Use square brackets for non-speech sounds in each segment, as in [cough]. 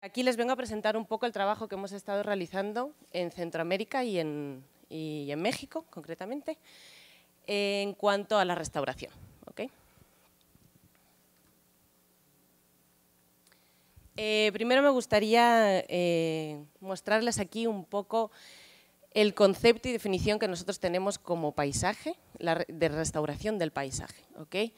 Aquí les vengo a presentar un poco el trabajo que hemos estado realizando en Centroamérica y en, México, concretamente, en cuanto a la restauración. Eh, primero me gustaría eh, mostrarles aquí un poco el concepto y definición que nosotros tenemos como paisaje, la de restauración del paisaje. ¿okay?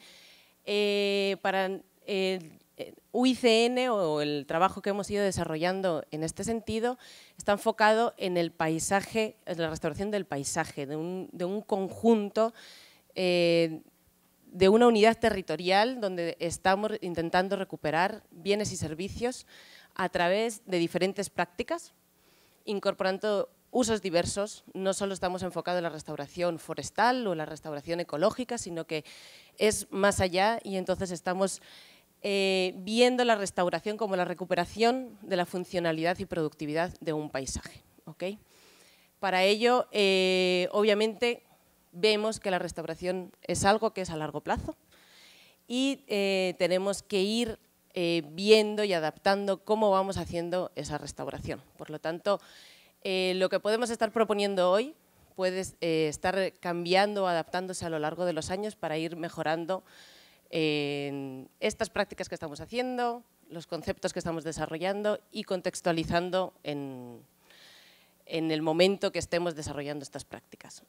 Eh, para el eh, eh, UICN o el trabajo que hemos ido desarrollando en este sentido está enfocado en el paisaje, en la restauración del paisaje, de un, de un conjunto, de una unidad territorial donde estamos intentando recuperar bienes y servicios a través de diferentes prácticas, incorporando usos diversos, no solo estamos enfocados en la restauración forestal o en la restauración ecológica, sino que es más allá y entonces estamos eh, viendo la restauración como la recuperación de la funcionalidad y productividad de un paisaje. Para ello, eh, obviamente, vemos que la restauración es algo que es a largo plazo y eh, tenemos que ir viendo y adaptando cómo vamos haciendo esa restauración. Por lo tanto, eh, lo que podemos estar proponiendo hoy puede eh, estar cambiando o adaptándose a lo largo de los años para ir mejorando eh, estas prácticas que estamos haciendo, los conceptos que estamos desarrollando y contextualizando en, el momento que estemos desarrollando estas prácticas.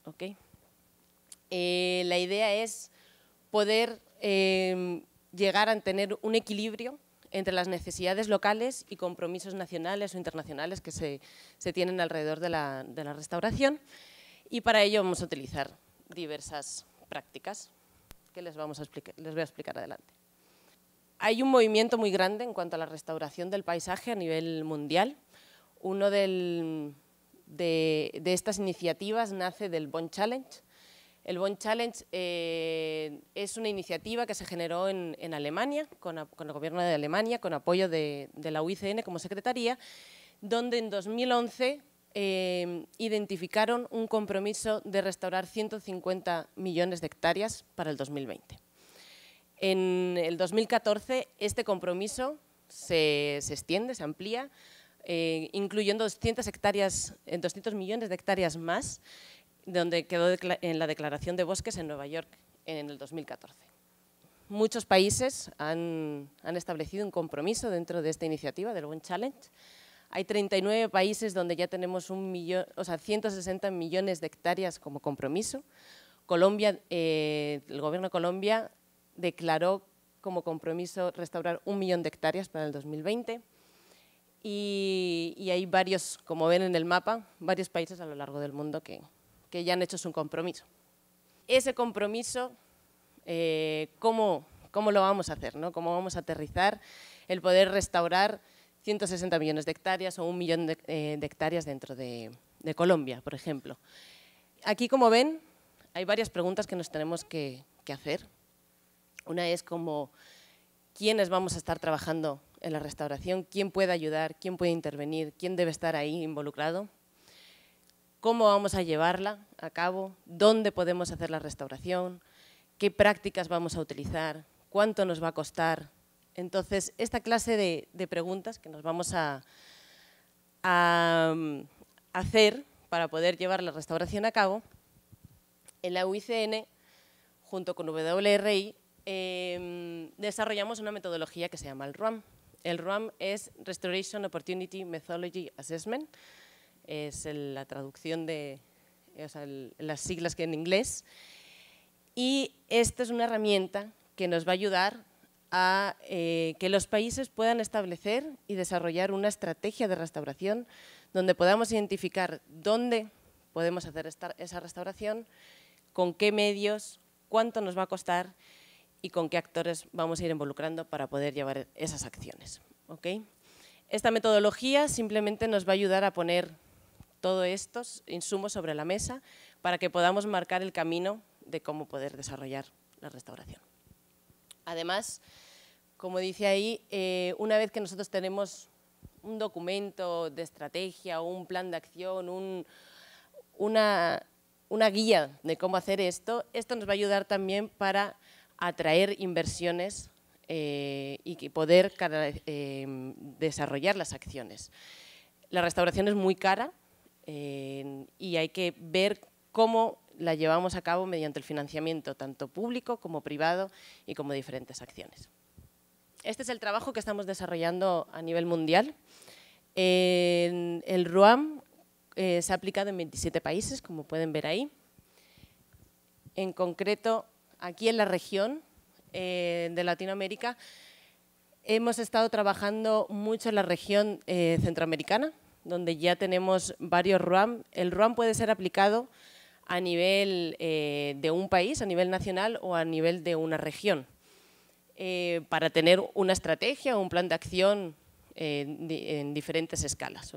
la idea es poder llegar a tener un equilibrio entre las necesidades locales y compromisos nacionales o internacionales que se, se tienen alrededor de la, de la restauración. Y para ello vamos a utilizar diversas prácticas que les, vamos a explicar, les voy a explicar adelante. Hay un movimiento muy grande en cuanto a la restauración del paisaje a nivel mundial. Uno de, de, estas iniciativas nace del Bond Challenge, el Bond Challenge eh, es una iniciativa que se generó en, Alemania, con, el gobierno de Alemania, con apoyo de, la UICN como secretaría, donde en 2011 eh, identificaron un compromiso de restaurar 150 millones de hectáreas para el 2020. En el 2014 este compromiso se, extiende, se amplía, eh, incluyendo 200, hectáreas, 200 millones de hectáreas más donde quedó en la Declaración de Bosques en Nueva York en el 2014. Muchos países han, han establecido un compromiso dentro de esta iniciativa del Buen Challenge. Hay 39 países donde ya tenemos un millón, o sea, 160 millones de hectáreas como compromiso. Colombia, eh, el gobierno de Colombia declaró como compromiso restaurar un millón de hectáreas para el 2020 y hay varios, como ven en el mapa, varios países a lo largo del mundo que, que ya han hecho su compromiso. Ese compromiso, eh, ¿cómo, lo vamos a hacer? ¿no? ¿Cómo vamos a aterrizar el poder restaurar 160 millones de hectáreas o un millón de, eh, hectáreas dentro de, Colombia, por ejemplo? Aquí, como ven, hay varias preguntas que nos tenemos que, que, hacer. Una es como quiénes vamos a estar trabajando en la restauración, quién puede ayudar, quién puede intervenir, quién debe estar ahí involucrado cómo vamos a llevarla a cabo, dónde podemos hacer la restauración, qué prácticas vamos a utilizar, cuánto nos va a costar. Entonces, esta clase de, preguntas que nos vamos a, mm, hacer para poder llevar la restauración a cabo, en la UICN, junto con WRI, em, desarrollamos una metodología que se llama el RUAM. El RUAM es Restoration Opportunity Methodology Assessment, es la traducción de eh, las siglas que en inglés. Y esta es una herramienta que nos va a ayudar a eh, que los países puedan establecer y desarrollar una estrategia de restauración donde podamos identificar dónde podemos hacer esa restauración, con qué medios, cuánto nos va a costar y con qué actores vamos a ir involucrando para poder llevar esas acciones. Esta metodología simplemente nos va a ayudar a poner todo estos insumos sobre la mesa para que podamos marcar el camino de cómo poder desarrollar la restauración. Además, como dice ahí, eh, una vez que nosotros tenemos un documento de estrategia, un plan de acción, una, guía de cómo hacer esto, esto nos va a ayudar también para atraer inversiones eh, y poder eh, desarrollar las acciones. La restauración es muy cara, y hay que ver cómo la llevamos a cabo mediante el financiamiento tanto público como privado y como diferentes acciones. Este es el trabajo que estamos desarrollando a nivel mundial. el RUAM eh, se ha aplicado en 27 países, como pueden ver ahí. En concreto, aquí en la región eh, de Latinoamérica, hemos estado trabajando mucho en la región eh, centroamericana, donde ya tenemos varios RUAM. El RUAM puede ser aplicado a nivel eh, de un país, a nivel nacional o a nivel de una región, eh, para tener una estrategia o un plan de acción eh, en diferentes escalas.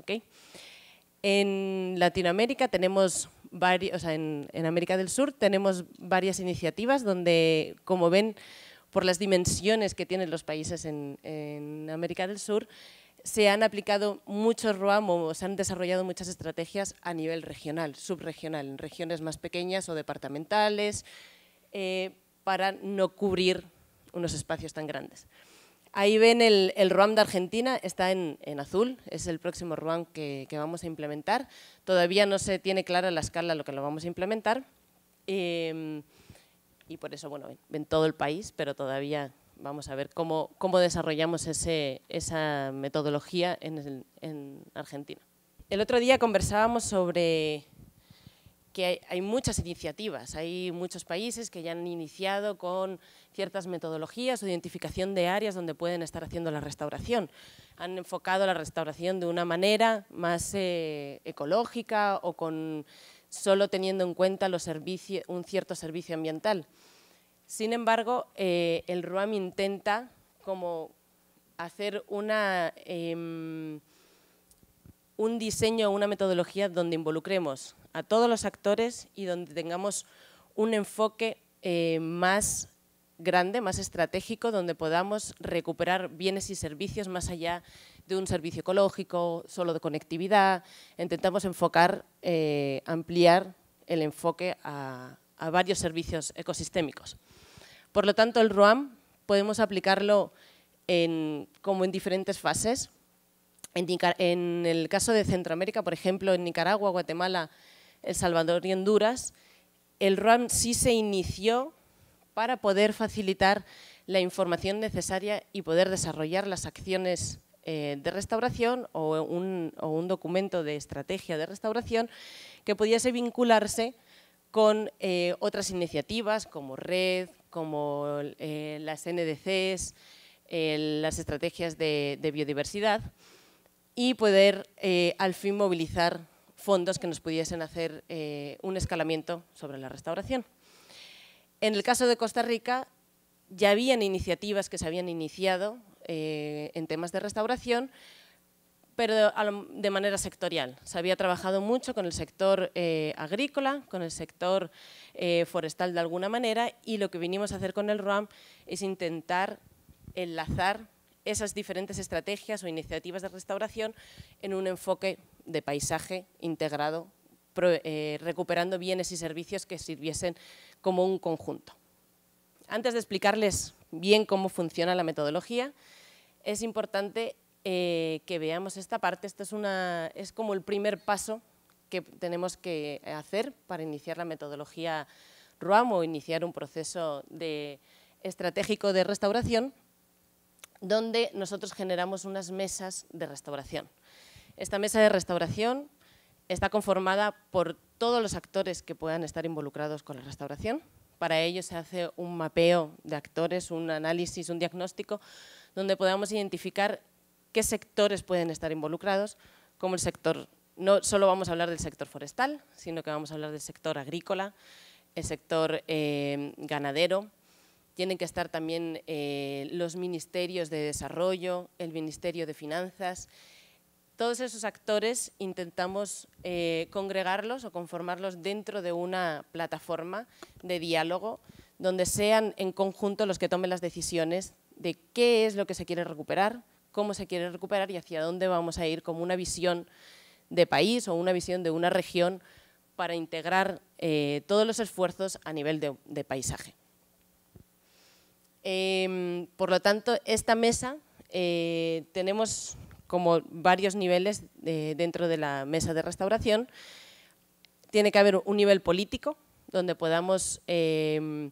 En Latinoamérica tenemos varios, o sea, en, América del Sur tenemos varias iniciativas donde, como ven, por las dimensiones que tienen los países en América del Sur, se han aplicado muchos ROAM o se han desarrollado muchas estrategias a nivel regional, subregional, en regiones más pequeñas o departamentales, eh, para no cubrir unos espacios tan grandes. Ahí ven el, ROAM de Argentina, está en, azul, es el próximo ROAM que, vamos a implementar. Todavía no se tiene clara la escala lo que lo vamos a implementar. Em, y por eso, bueno, ven todo el país, pero todavía vamos a ver cómo, desarrollamos esa metodología en, Argentina. El otro día conversábamos sobre que hay, muchas iniciativas, hay muchos países que ya han iniciado con ciertas metodologías o identificación de áreas donde pueden estar haciendo la restauración. Han enfocado la restauración de una manera más eh, ecológica o con solo teniendo en cuenta los un cierto servicio ambiental. Sin embargo, eh, el RUAM intenta como hacer em, un diseño, una metodología donde involucremos a todos los actores y donde tengamos un enfoque eh, más grande, más estratégico, donde podamos recuperar bienes y servicios más allá de un servicio ecológico, solo de conectividad. Intentamos enfocar, eh, ampliar el enfoque a varios servicios ecosistémicos. Por lo tanto, el ROAM podemos aplicarlo como en diferentes fases. En, el caso de Centroamérica, por ejemplo, en Nicaragua, Guatemala, El Salvador y Honduras, el ROAM sí se inició para poder facilitar la información necesaria y poder desarrollar las acciones eh, de restauración o un, documento de estrategia de restauración que pudiese vincularse con eh, otras iniciativas como red, como eh, las NDCs, las estrategias de, biodiversidad y poder eh, al fin movilizar fondos que nos pudiesen hacer eh, un escalamiento sobre la restauración. En el caso de Costa Rica ya habían iniciativas que se habían iniciado en temas de restauración, pero de, manera sectorial. Se había trabajado mucho con el sector eh, agrícola, con el sector eh, forestal de alguna manera y lo que vinimos a hacer con el ROAM es intentar enlazar esas diferentes estrategias o iniciativas de restauración en un enfoque de paisaje integrado, eh, recuperando bienes y servicios que sirviesen como un conjunto. Antes de explicarles bien cómo funciona la metodología, es importante eh, que veamos esta parte. Esta es, una, es como el primer paso que tenemos que hacer para iniciar la metodología RUAM o iniciar un proceso de, estratégico de restauración donde nosotros generamos unas mesas de restauración. Esta mesa de restauración está conformada por todos los actores que puedan estar involucrados con la restauración. Para ello se hace un mapeo de actores, un análisis, un diagnóstico, donde podamos identificar qué sectores pueden estar involucrados, como el sector, no solo vamos a hablar del sector forestal, sino que vamos a hablar del sector agrícola, el sector eh, ganadero, tienen que estar también eh, los ministerios de desarrollo, el ministerio de finanzas, todos esos actores intentamos eh, congregarlos o conformarlos dentro de una plataforma de diálogo donde sean en conjunto los que tomen las decisiones de qué es lo que se quiere recuperar, cómo se quiere recuperar y hacia dónde vamos a ir como una visión de país o una visión de una región para integrar eh, todos los esfuerzos a nivel de, paisaje. Em, por lo tanto, esta mesa eh, tenemos como varios niveles eh, dentro de la mesa de restauración. Tiene que haber un nivel político donde podamos em,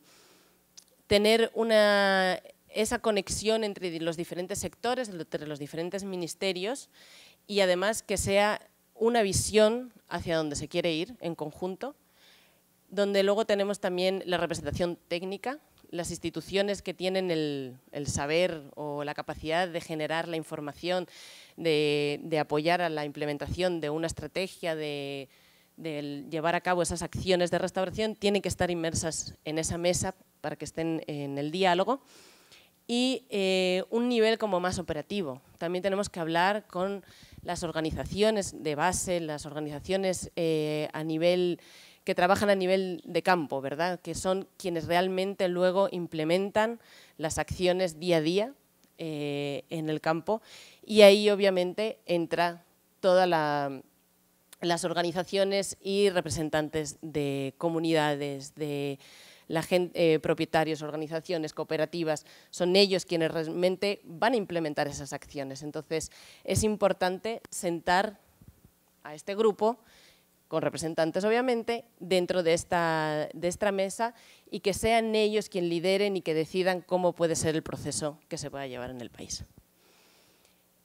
tener una esa conexión entre los diferentes sectores, entre los diferentes ministerios y además que sea una visión hacia donde se quiere ir en conjunto, donde luego tenemos también la representación técnica, las instituciones que tienen el, saber o la capacidad de generar la información, de, apoyar a la implementación de una estrategia, de llevar a cabo esas acciones de restauración tienen que estar inmersas en esa mesa para que estén en el diálogo y eh, un nivel como más operativo. También tenemos que hablar con las organizaciones de base, las organizaciones eh, a nivel que trabajan a nivel de campo, ¿verdad? Que son quienes realmente luego implementan las acciones día a día eh, en el campo y ahí obviamente entra todas las organizaciones y representantes de comunidades, de la gente, eh, propietarios, organizaciones, cooperativas, son ellos quienes realmente van a implementar esas acciones. Entonces, es importante sentar a este grupo con representantes obviamente, dentro de esta, de esta mesa y que sean ellos quien lideren y que decidan cómo puede ser el proceso que se pueda llevar en el país.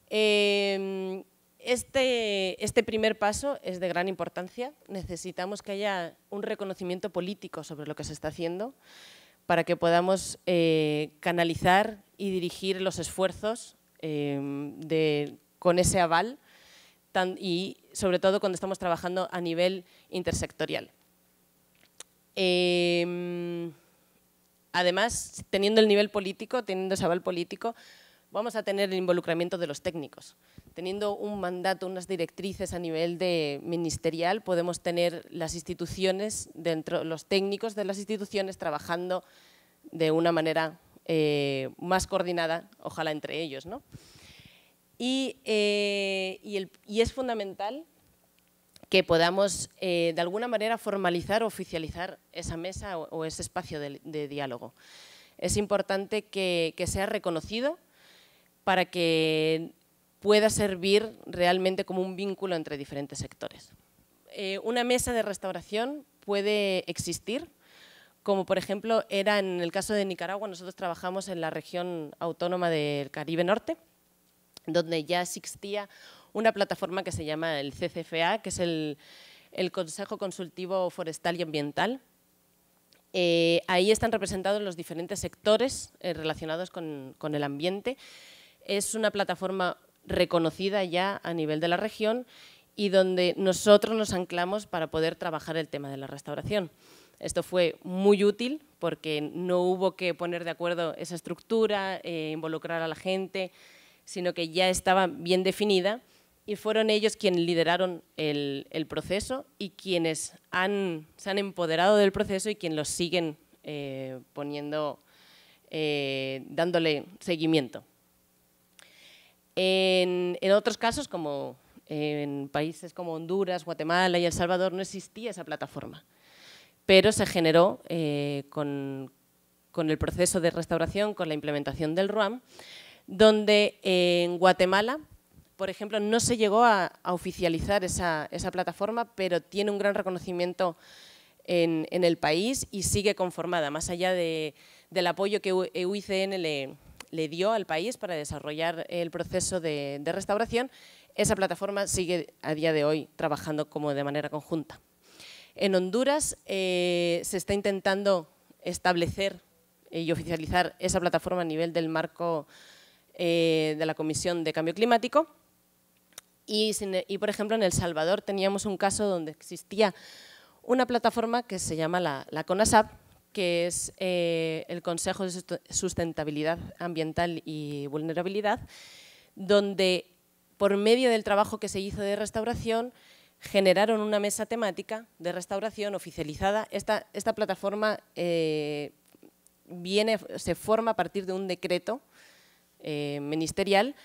Em, este, este, primer paso es de gran importancia. Necesitamos que haya un reconocimiento político sobre lo que se está haciendo para que podamos eh, canalizar y dirigir los esfuerzos eh, con ese aval y sobre todo cuando estamos trabajando a nivel intersectorial. Em, además, teniendo el nivel político, teniendo ese aval político, vamos a tener el involucramiento de los técnicos. Teniendo un mandato, unas directrices a nivel de ministerial, podemos tener las instituciones, dentro, los técnicos de las instituciones trabajando de una manera eh, más coordinada, ojalá entre ellos. ¿no? Y, eh, es fundamental que podamos eh, de alguna manera formalizar o oficializar esa mesa o, ese espacio de, diálogo. Es importante que sea reconocido para que pueda servir realmente como un vínculo entre diferentes sectores. Eh, una mesa de restauración puede existir, como por ejemplo era en el caso de Nicaragua, nosotros trabajamos en la región autónoma del Caribe Norte, donde ya existía una plataforma que se llama el CCFA, que es el, Consejo Consultivo Forestal y Ambiental. Eh, ahí están representados los diferentes sectores eh, relacionados con el ambiente es una plataforma reconocida ya a nivel de la región y donde nosotros nos anclamos para poder trabajar el tema de la restauración. Esto fue muy útil porque no hubo que poner de acuerdo esa estructura, eh, involucrar a la gente, sino que ya estaba bien definida y fueron ellos quienes lideraron el, proceso y quienes se han empoderado del proceso y quienes lo siguen eh, poniendo, eh, dándole seguimiento. En, otros casos, como en países como Honduras, Guatemala y El Salvador, no existía esa plataforma, pero se generó eh, con, el proceso de restauración, con la implementación del RUAM, donde eh, en Guatemala, por ejemplo, no se llegó a, oficializar esa, plataforma, pero tiene un gran reconocimiento en, el país y sigue conformada, más allá de, del apoyo que UICN e le, le dio al país para desarrollar el proceso de, restauración, esa plataforma sigue a día de hoy trabajando como de manera conjunta. En Honduras eh, se está intentando establecer eh, y oficializar esa plataforma a nivel del marco eh, de la Comisión de Cambio Climático. Y, por ejemplo, en El Salvador teníamos un caso donde existía una plataforma que se llama la CONASAP, que es eh, el Consejo de Sustentabilidad Ambiental y Vulnerabilidad, donde por medio del trabajo que se hizo de restauración, generaron una mesa temática de restauración oficializada. Esta, esta plataforma eh, viene, se forma a partir de un decreto eh, ministerial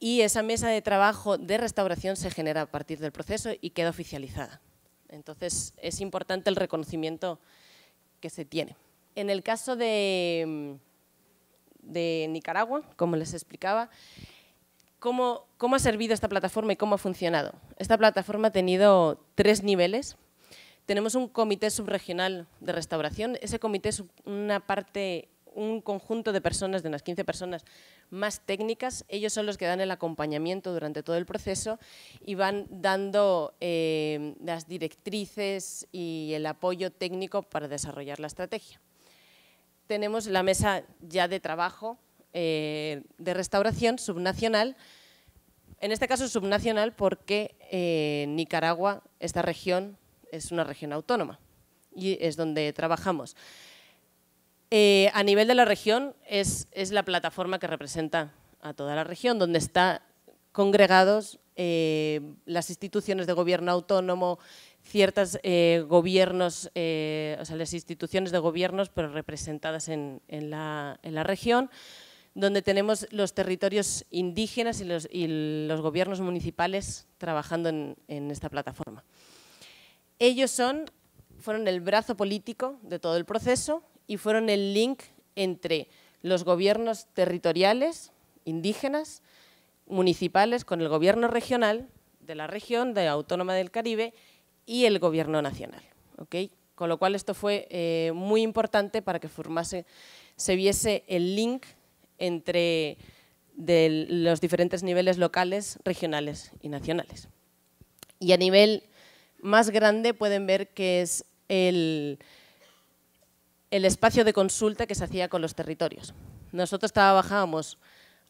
y esa mesa de trabajo de restauración se genera a partir del proceso y queda oficializada. Entonces, es importante el reconocimiento se tiene. En el caso de, mm, de Nicaragua, como les explicaba, ¿cómo, ¿cómo ha servido esta plataforma y cómo ha funcionado? Esta plataforma ha tenido tres niveles. Tenemos un comité subregional de restauración. Ese comité es una parte un conjunto de personas, de unas 15 personas más técnicas. Ellos son los que dan el acompañamiento durante todo el proceso y van dando eh, las directrices y el apoyo técnico para desarrollar la estrategia. Tenemos la mesa ya de trabajo eh, de restauración subnacional, en este caso subnacional porque eh, Nicaragua, esta región, es una región autónoma y es donde trabajamos. Eh, a nivel de la región es, la plataforma que representa a toda la región, donde están congregados eh, las instituciones de gobierno autónomo, ciertos eh, gobiernos, o sea, las instituciones de gobiernos, pero representadas en, la, región, donde tenemos los territorios indígenas y los, gobiernos municipales trabajando en, esta plataforma. Ellos son, fueron el brazo político de todo el proceso, y fueron el link entre los gobiernos territoriales, indígenas, municipales, con el gobierno regional de la región de Autónoma del Caribe y el gobierno nacional. Con lo cual esto fue eh, muy importante para que formase, se viese el link entre los diferentes niveles locales, regionales y nacionales. Y a nivel más grande pueden ver que es el, el espacio de consulta que se hacía con los territorios. Nosotros trabajábamos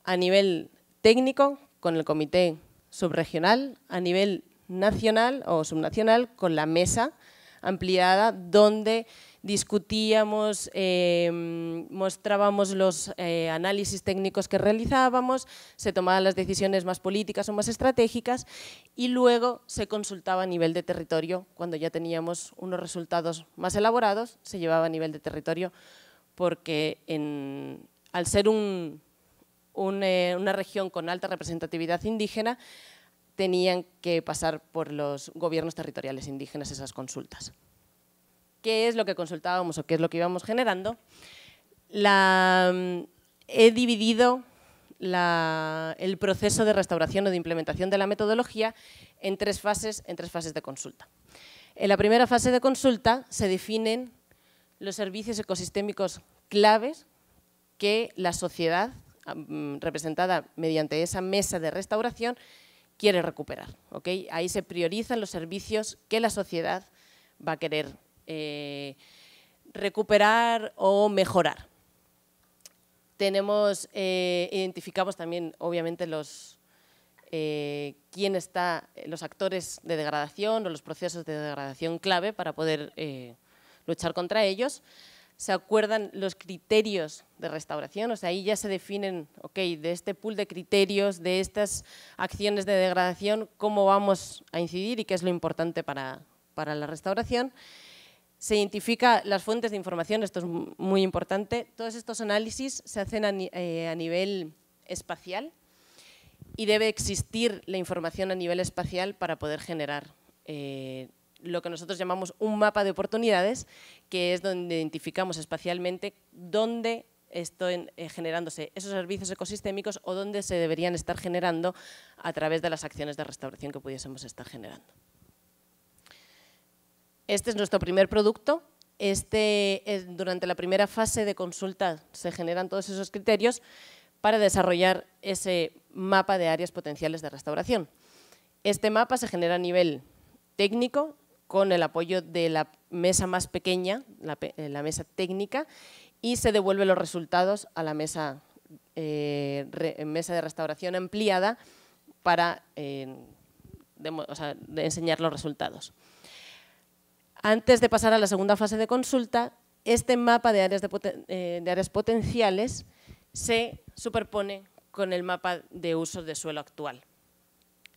a nivel técnico con el comité subregional, a nivel nacional o subnacional con la mesa ampliada donde discutíamos, eh, mostrábamos los eh, análisis técnicos que realizábamos, se tomaban las decisiones más políticas o más estratégicas y luego se consultaba a nivel de territorio. Cuando ya teníamos unos resultados más elaborados, se llevaba a nivel de territorio porque al ser eh, una región con alta representatividad indígena, tenían que pasar por los gobiernos territoriales indígenas esas consultas. ¿Qué es lo que consultábamos o qué es lo que íbamos generando? La, mm, he dividido el proceso de restauración o de implementación de la metodología en tres fases, en tres fases de consulta. En la primera fase de consulta se definen los servicios ecosistémicos claves que la sociedad, mm, representada mediante esa mesa de restauración, quiere recuperar. ¿ok? Ahí se priorizan los servicios que la sociedad va a querer eh, recuperar o mejorar. Tenemos, eh, identificamos también, obviamente, los, eh, quién está, los actores de degradación o los procesos de degradación clave para poder luchar contra ellos se acuerdan los criterios de restauración, o sea, ahí ya se definen, ok, de este pool de criterios, de estas acciones de degradación, cómo vamos a incidir y qué es lo importante para, para la restauración. Se identifica las fuentes de información, esto es muy importante. Todos estos análisis se hacen a, eh, nivel espacial y debe existir la información a nivel espacial para poder generar eh, lo que nosotros llamamos un mapa de oportunidades, que es donde identificamos espacialmente dónde están eh, generándose esos servicios ecosistémicos o dónde se deberían estar generando a través de las acciones de restauración que pudiésemos estar generando. Este es nuestro primer producto. Este, eh, durante la primera fase de consulta se generan todos esos criterios para desarrollar ese mapa de áreas potenciales de restauración. Este mapa se genera a nivel técnico, con el apoyo de la mesa más pequeña, eh, la, mesa técnica, y se devuelve los resultados a la mesa, eh, mesa de restauración ampliada para eh, enseñar los resultados. Antes de pasar a la segunda fase de consulta, este mapa de áreas, de áreas potenciales se superpone con el mapa de usos de suelo actual.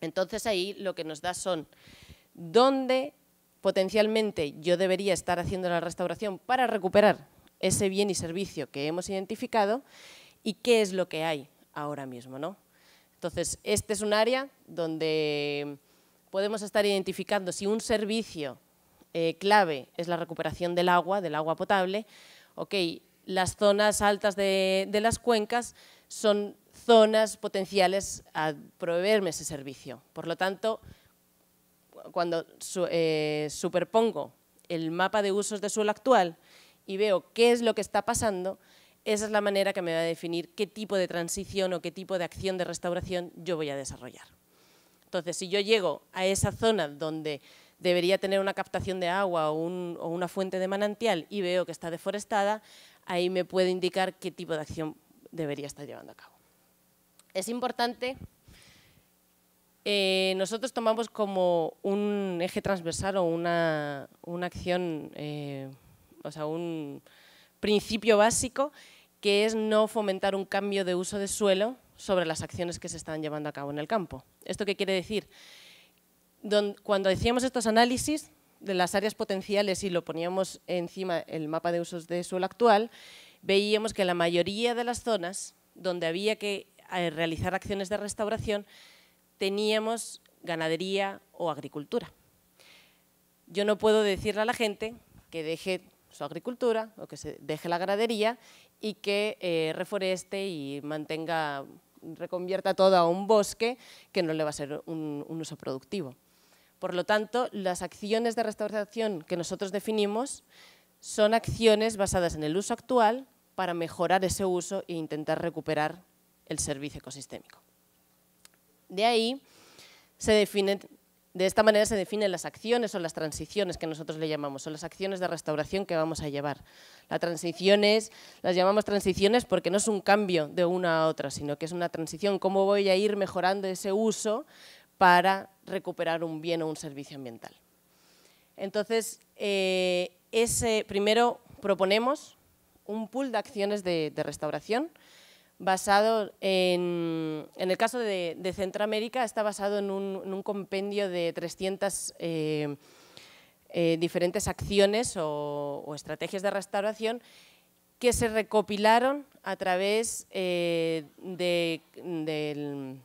Entonces ahí lo que nos da son dónde potencialmente yo debería estar haciendo la restauración para recuperar ese bien y servicio que hemos identificado y qué es lo que hay ahora mismo. ¿no? Entonces, este es un área donde podemos estar identificando si un servicio eh, clave es la recuperación del agua, del agua potable. Ok, las zonas altas de las cuencas son zonas potenciales a proveerme ese servicio. Por lo tanto, cuando eh, superpongo el mapa de usos de suelo actual y veo qué es lo que está pasando, esa es la manera que me va a definir qué tipo de transición o qué tipo de acción de restauración yo voy a desarrollar. Entonces, si yo llego a esa zona donde debería tener una captación de agua o una fuente de manantial y veo que está deforestada, ahí me puede indicar qué tipo de acción debería estar llevando a cabo. Es importante eh, nosotros tomamos como un eje transversal o una, una acción, eh, o sea, un principio básico que es no fomentar un cambio de uso de suelo sobre las acciones que se están llevando a cabo en el campo. ¿Esto qué quiere decir? cuando hacíamos estos análisis de las áreas potenciales y lo poníamos encima el mapa de usos de suelo actual, veíamos que la mayoría de las zonas donde había que eh, realizar acciones de restauración teníamos ganadería o agricultura. Yo no puedo decirle a la gente que deje su agricultura o que se deje la ganadería y que eh, reforeste y mantenga, reconvierta todo a un bosque que no le va a ser un, un uso productivo. Por lo tanto, las acciones de restauración que nosotros definimos son acciones basadas en el uso actual para mejorar ese uso e intentar recuperar el servicio ecosistémico. De ahí se de esta manera se definen las acciones o las transiciones que nosotros le llamamos, son las acciones de restauración que vamos a llevar. Las transiciones, las llamamos transiciones porque no es un cambio de una a otra, sino que es una transición, cómo voy a ir mejorando ese uso para recuperar un bien o un servicio ambiental. Entonces, eh, ese, primero proponemos un pool de acciones de restauración, basado en, el caso de, Centroamérica, está basado en un, compendio de 300 eh, eh, diferentes acciones o, estrategias de restauración que se recopilaron a través eh, del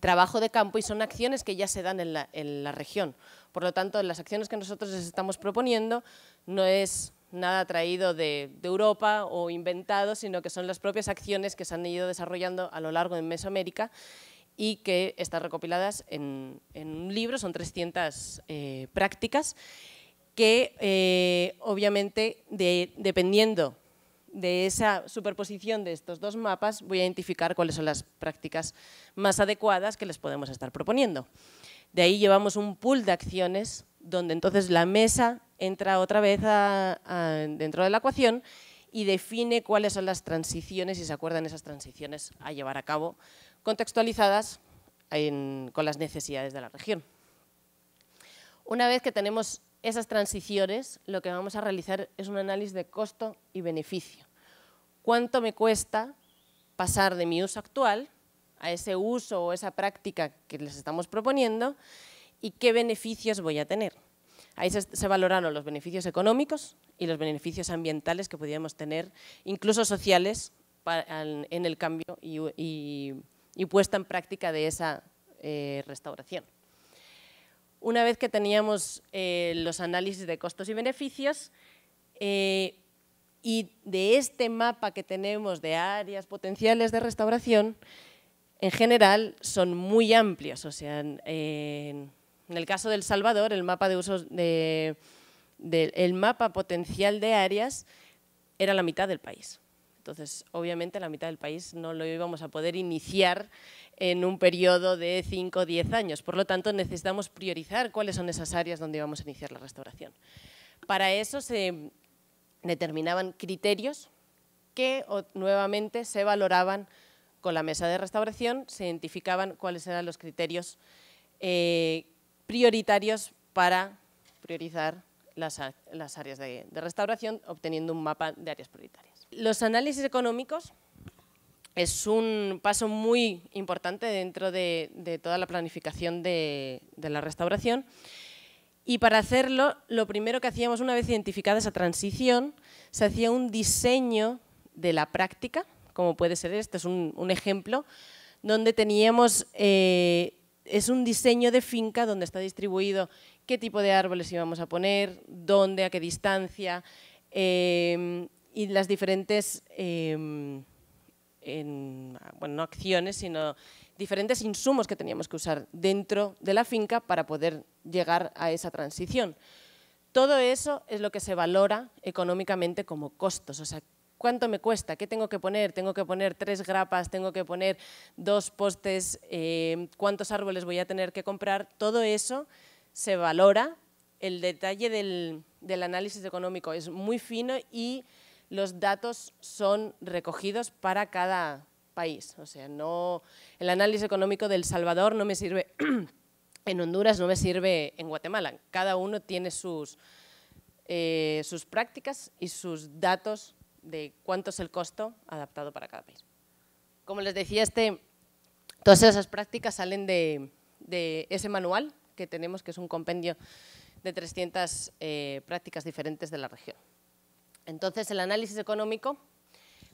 trabajo de campo y son acciones que ya se dan en la, en la región. Por lo tanto, las acciones que nosotros les estamos proponiendo no es nada traído de, Europa o inventado, sino que son las propias acciones que se han ido desarrollando a lo largo de Mesoamérica y que están recopiladas en, un libro, son 300 eh, prácticas, que eh, obviamente dependiendo de esa superposición de estos dos mapas voy a identificar cuáles son las prácticas más adecuadas que les podemos estar proponiendo. De ahí llevamos un pool de acciones donde entonces la mesa entra otra vez dentro de la ecuación y define cuáles son las transiciones, y se acuerdan esas transiciones a llevar a cabo, contextualizadas con las necesidades de la región. Una vez que tenemos esas transiciones, lo que vamos a realizar es un análisis de costo y beneficio. ¿Cuánto me cuesta pasar de mi uso actual a ese uso o esa práctica que les estamos proponiendo y qué beneficios voy a tener? Ahí se, valoraron los beneficios económicos y los beneficios ambientales que podíamos tener, incluso sociales, en el cambio y, puesta en práctica de esa eh, restauración. Una vez que teníamos eh, los análisis de costos y beneficios, eh, y de este mapa que tenemos de áreas potenciales de restauración, en general son muy amplios, o sea, en el caso del Salvador, el mapa de usos de, el mapa potencial de áreas era la mitad del país. Entonces, obviamente, la mitad del país no lo íbamos a poder iniciar en un periodo de 5 o 10 años. Por lo tanto, necesitamos priorizar cuáles son esas áreas donde íbamos a iniciar la restauración. Para eso se determinaban criterios que nuevamente se valoraban con la mesa de restauración, se identificaban cuáles eran los criterios eh, prioritarios para priorizar las, áreas de, restauración, obteniendo un mapa de áreas prioritarias. Los análisis económicos es un paso muy importante dentro de, toda la planificación de, la restauración. Y para hacerlo, lo primero que hacíamos una vez identificada esa transición, se hacía un diseño de la práctica, como puede ser este, es un, ejemplo, donde teníamos eh, es un diseño de finca donde está distribuido qué tipo de árboles íbamos a poner, dónde, a qué distancia, em, y las diferentes em, bueno, no acciones, sino diferentes insumos que teníamos que usar dentro de la finca para poder llegar a esa transición. Todo eso es lo que se valora económicamente como costos, o sea, ¿Cuánto me cuesta? ¿Qué tengo que poner? ¿Tengo que poner tres grapas? ¿Tengo que poner dos postes? Eh, ¿Cuántos árboles voy a tener que comprar? Todo eso se valora. El detalle del, análisis económico es muy fino y los datos son recogidos para cada país. O sea, no, el análisis económico del Salvador no me sirve [clears throat] en Honduras, no me sirve en Guatemala. Cada uno tiene sus, eh, sus prácticas y sus datos de cuánto es el costo adaptado para cada país. Como les decía, este, todas esas prácticas salen de, ese manual que tenemos, que es un compendio de 300 eh, prácticas diferentes de la región. Entonces, el análisis económico,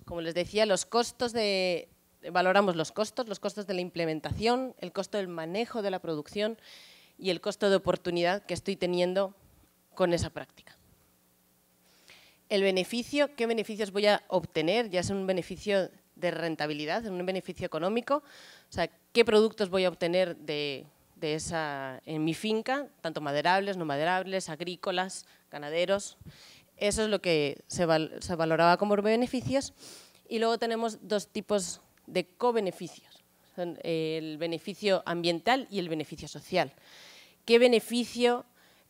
como les decía, los costos de, valoramos los costos, los costos de la implementación, el costo del manejo de la producción y el costo de oportunidad que estoy teniendo con esa práctica el beneficio, ¿qué beneficios voy a obtener? Ya es un beneficio de rentabilidad, un beneficio económico, o sea, qué productos voy a obtener de, esa, en mi finca, tanto maderables, no maderables, agrícolas, ganaderos. Eso es lo que se, se valoraba como beneficios. Y luego tenemos dos tipos de co-beneficios, eh, el beneficio ambiental y el beneficio social. ¿Qué beneficio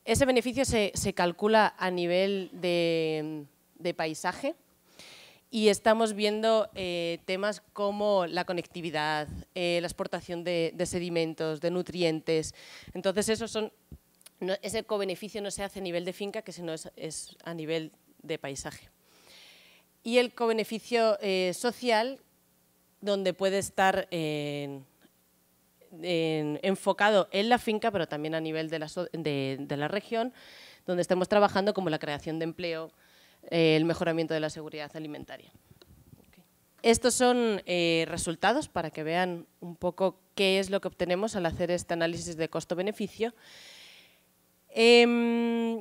ese beneficio se, calcula a nivel de, paisaje y estamos viendo eh, temas como la conectividad, eh, la exportación de, sedimentos, de nutrientes. Entonces, esos son, ese ese beneficio no se hace a nivel de finca, que sino es, a nivel de paisaje. Y el co-beneficio eh, social, donde puede estar enfocado en la finca, pero también a nivel de la, región, donde estamos trabajando como la creación de empleo, eh, el mejoramiento de la seguridad alimentaria. Estos son eh, resultados para que vean un poco qué es lo que obtenemos al hacer este análisis de costo-beneficio. Em,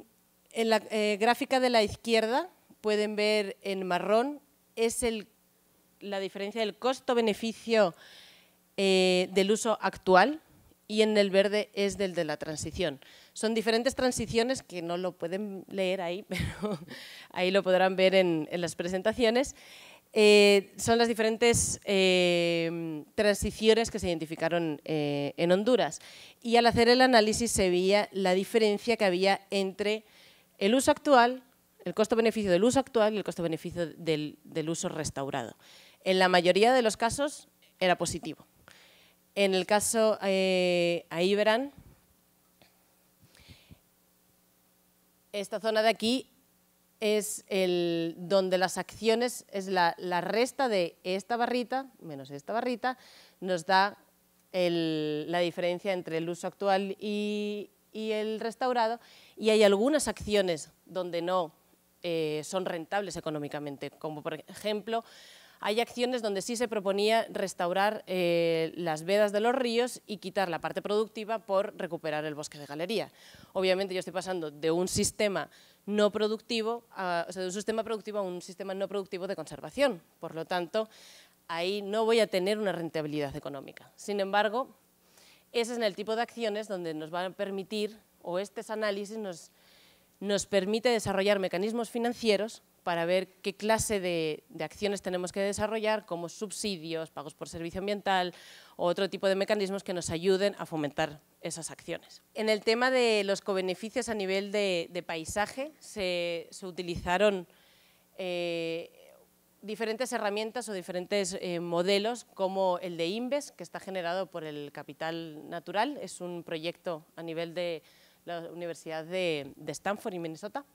en la eh, gráfica de la izquierda pueden ver en marrón es el, la diferencia del costo-beneficio eh, del uso actual y en el verde es del de la transición. Son diferentes transiciones que no lo pueden leer ahí, [laughs] pero ahí lo podrán ver en, las presentaciones. Eh, son las diferentes em, transiciones que se identificaron eh, en Honduras. Y al hacer el análisis se veía la diferencia que había entre el uso actual, el costo-beneficio del uso actual y el costo-beneficio del uso restaurado. En la mayoría de los casos era positivo. En el caso eh, ahí verán, esta zona de aquí es el, donde las acciones, es la, resta de esta barrita menos esta barrita, nos da la diferencia entre el uso actual y, el restaurado. Y hay algunas acciones donde no eh, son rentables económicamente, como por ejemplo hay acciones donde sí se proponía restaurar eh, las vedas de los ríos y quitar la parte productiva por recuperar el bosque de galería. Obviamente yo estoy pasando de un sistema no productivo, a, o sea, de un sistema productivo a un sistema no productivo de conservación. Por lo tanto, ahí no voy a tener una rentabilidad económica. Sin embargo, ese es el tipo de acciones donde nos van a permitir, o estos análisis nos nos permite desarrollar mecanismos financieros para ver qué clase de, acciones tenemos que desarrollar, como subsidios, pagos por servicio ambiental o otro tipo de mecanismos que nos ayuden a fomentar esas acciones. En el tema de los cobeneficios a nivel de, paisaje, se, utilizaron eh, diferentes herramientas o diferentes eh, modelos, como el de INVES, que está generado por el Capital Natural, es un proyecto a nivel de la Universidad de, Stanford y Minnesota,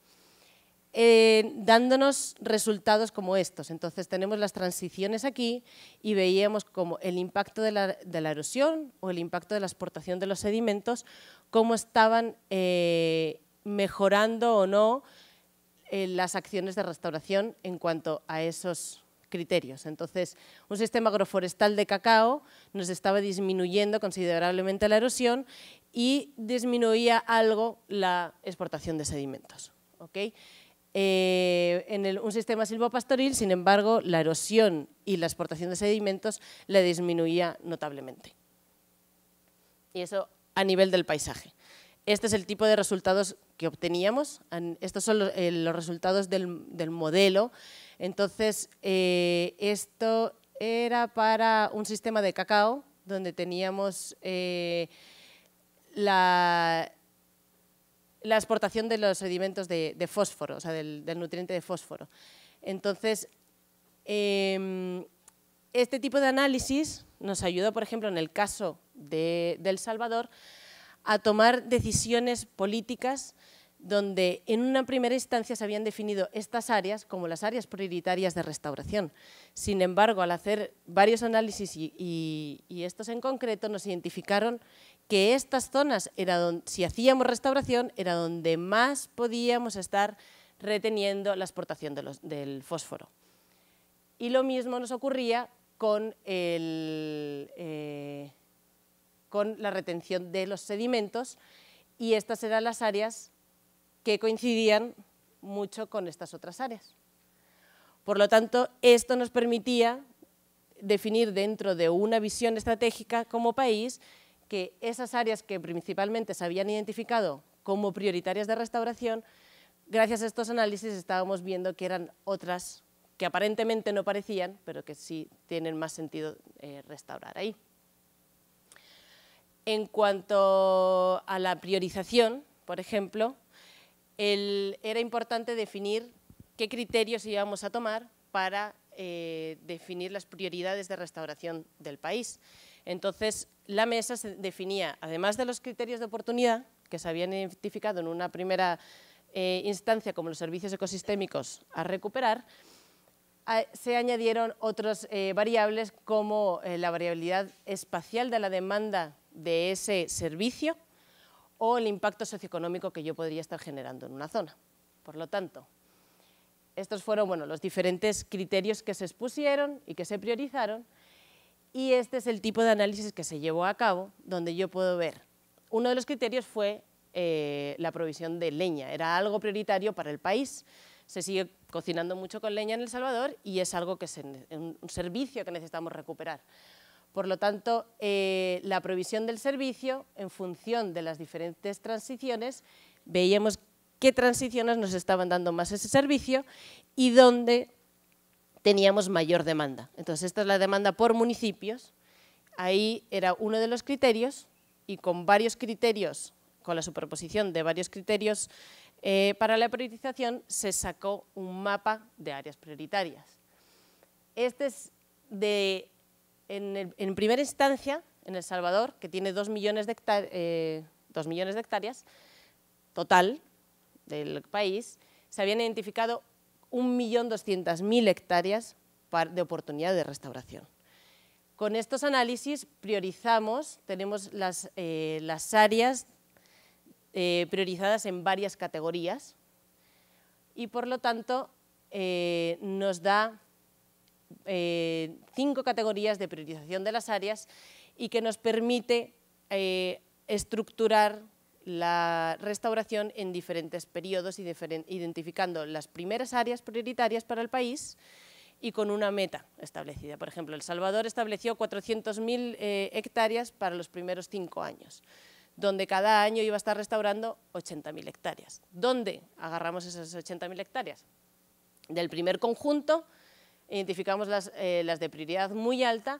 eh, dándonos resultados como estos. Entonces tenemos las transiciones aquí y veíamos como el impacto de la, de la erosión o el impacto de la exportación de los sedimentos, cómo estaban eh, mejorando o no eh, las acciones de restauración en cuanto a esos criterios. Entonces, un sistema agroforestal de cacao nos estaba disminuyendo considerablemente la erosión y disminuía algo la exportación de sedimentos. ¿okay? Eh, en un sistema silvopastoril, sin embargo, la erosión y la exportación de sedimentos le disminuía notablemente. Y eso a nivel del paisaje. Este es el tipo de resultados que obteníamos. Estos son los, eh, resultados del, modelo. Entonces, eh, esto era para un sistema de cacao donde teníamos la, la exportación de los sedimentos de, fósforo, o sea, del, nutriente de fósforo. Entonces, em, este tipo de análisis nos ayuda, por ejemplo, en el caso de, El Salvador, a tomar decisiones políticas donde en una primera instancia se habían definido estas áreas como las áreas prioritarias de restauración. Sin embargo, al hacer varios análisis y estos en concreto, nos identificaron que estas zonas, era donde, si hacíamos restauración, era donde más podíamos estar reteniendo la exportación del fósforo. Y lo mismo nos ocurría con, el, eh, con la retención de los sedimentos y estas eran las áreas que coincidían mucho con estas otras áreas. Por lo tanto, esto nos permitía definir dentro de una visión estratégica como país que esas áreas que principalmente se habían identificado como prioritarias de restauración, gracias a estos análisis estábamos viendo que eran otras que aparentemente no parecían, pero que sí tienen más sentido eh, restaurar ahí. En cuanto a la priorización, por ejemplo, era importante definir qué criterios íbamos a tomar para eh, definir las prioridades de restauración del país. Entonces, la mesa se definía, además de los criterios de oportunidad que se habían identificado en una primera eh, instancia como los servicios ecosistémicos a recuperar, se añadieron otras eh, variables como eh, la variabilidad espacial de la demanda de ese servicio o el impacto socioeconómico que yo podría estar generando en una zona. Por lo tanto, estos fueron los diferentes criterios que se expusieron y que se priorizaron y este es el tipo de análisis que se llevó a cabo, donde yo puedo ver. Uno de los criterios fue eh, la provisión de leña. Era algo prioritario para el país. Se sigue cocinando mucho con leña en El Salvador y es algo que un servicio que necesitamos recuperar. Por lo tanto, eh, la provisión del servicio, en función de las diferentes transiciones, veíamos qué transiciones nos estaban dando más ese servicio y dónde teníamos mayor demanda. Entonces, esta es la demanda por municipios. Ahí era uno de los criterios y con varios criterios, con la superposición de varios criterios eh, para la priorización, se sacó un mapa de áreas prioritarias. Este es de, en, primera instancia, en El Salvador, que tiene dos millones eh, millones de hectáreas total del país, se habían identificado 1.200.000 hectáreas de oportunidad de restauración. Con estos análisis priorizamos, tenemos las, eh, áreas eh, priorizadas en varias categorías y por lo tanto eh, nos da cinco categorías de priorización de las áreas y que nos permite estructurar la restauración en diferentes periodos, identificando las primeras áreas prioritarias para el país y con una meta establecida. Por ejemplo, El Salvador estableció 400.000 eh, hectáreas para los primeros cinco años, donde cada año iba a estar restaurando 80.000 hectáreas. ¿Dónde agarramos esas 80.000 hectáreas? Del primer conjunto, identificamos las, eh, las de prioridad muy alta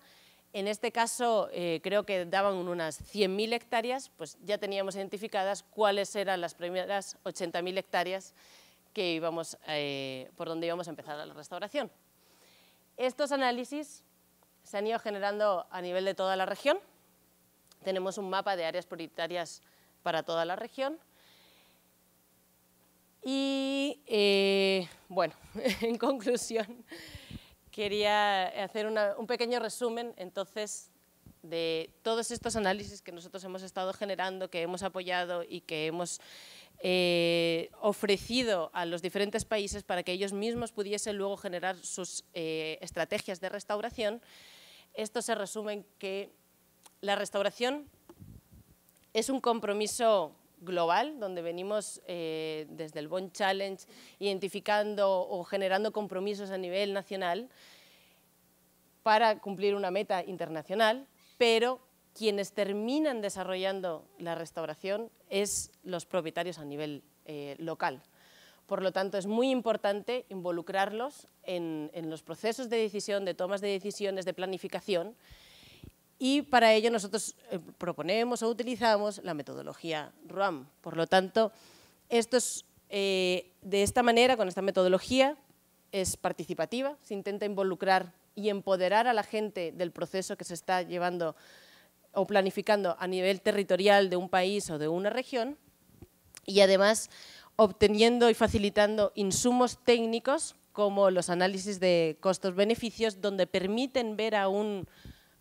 en este caso, eh, creo que daban unas 100.000 hectáreas, pues ya teníamos identificadas cuáles eran las primeras 80.000 hectáreas que íbamos, eh, por donde íbamos a empezar la restauración. Estos análisis se han ido generando a nivel de toda la región. Tenemos un mapa de áreas prioritarias para toda la región. Y, eh, bueno, [laughs] en conclusión quería eh, hacer un pequeño resumen, entonces, de todos estos análisis que nosotros hemos estado generando, que hemos apoyado y que hemos eh, ofrecido a los diferentes países para que ellos mismos pudiesen luego generar sus eh, estrategias de restauración, esto se resume en que la restauración es un compromiso global, donde venimos eh, desde el Bond Challenge identificando o generando compromisos a nivel nacional para cumplir una meta internacional, pero quienes terminan desarrollando la restauración es los propietarios a nivel eh, local. Por lo tanto, es muy importante involucrarlos en los procesos de decisión, de tomas de decisiones, de planificación, y para ello nosotros eh, proponemos o utilizamos la metodología RAM. Por lo tanto, eh, de esta manera, con esta metodología, es participativa, se intenta involucrar y empoderar a la gente del proceso que se está llevando o planificando a nivel territorial de un país o de una región y además obteniendo y facilitando insumos técnicos como los análisis de costos-beneficios donde permiten ver a un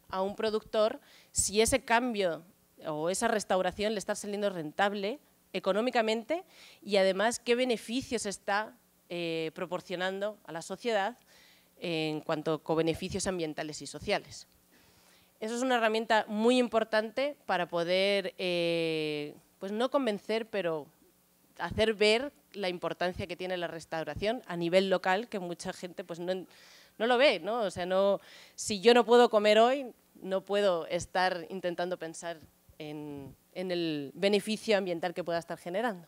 a un productor si ese cambio o esa restauración le está saliendo rentable económicamente y además qué beneficios está eh, proporcionando a la sociedad en cuanto a beneficios ambientales y sociales. Eso es una herramienta muy importante para poder, eh, pues no convencer, pero hacer ver la importancia que tiene la restauración a nivel local, que mucha gente pues no, no lo ve, ¿no? O sea, no, si yo no puedo comer hoy, no puedo estar intentando pensar en, el beneficio ambiental que pueda estar generando.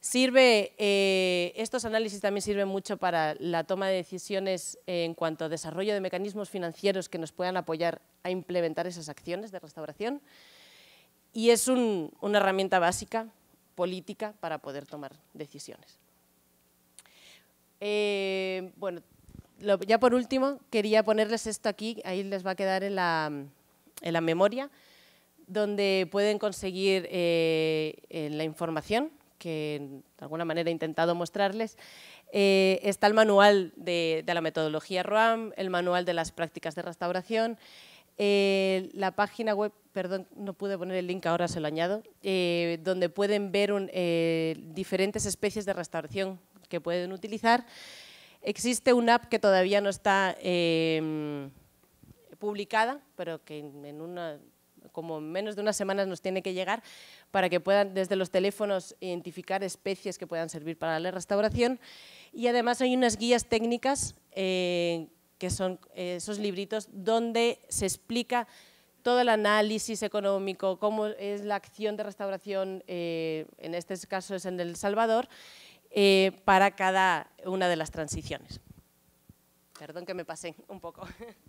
Sirve, eh, estos análisis también sirven mucho para la toma de decisiones en cuanto a desarrollo de mecanismos financieros que nos puedan apoyar a implementar esas acciones de restauración y es una herramienta básica política para poder tomar decisiones. Eh, bueno, ya por último, quería ponerles esto aquí, ahí les va a quedar en la, memoria, donde pueden conseguir eh, la información que de alguna manera he intentado mostrarles, eh, está el manual de, la metodología ROAM, el manual de las prácticas de restauración, eh, la página web, perdón, no pude poner el link, ahora se lo añado, donde pueden ver diferentes especies de restauración que pueden utilizar, Existe una app que todavía no está em, publicada, pero que en una, como menos de unas semanas nos tiene que llegar para que puedan desde los teléfonos identificar especies que puedan servir para la restauración. Y además hay unas guías técnicas eh, que son eh, esos libritos donde se explica todo el análisis económico, cómo es la acción de restauración, eh, en este caso es en El Salvador, eh, para cada una de las transiciones. Perdón que me pasé un poco. [laughs]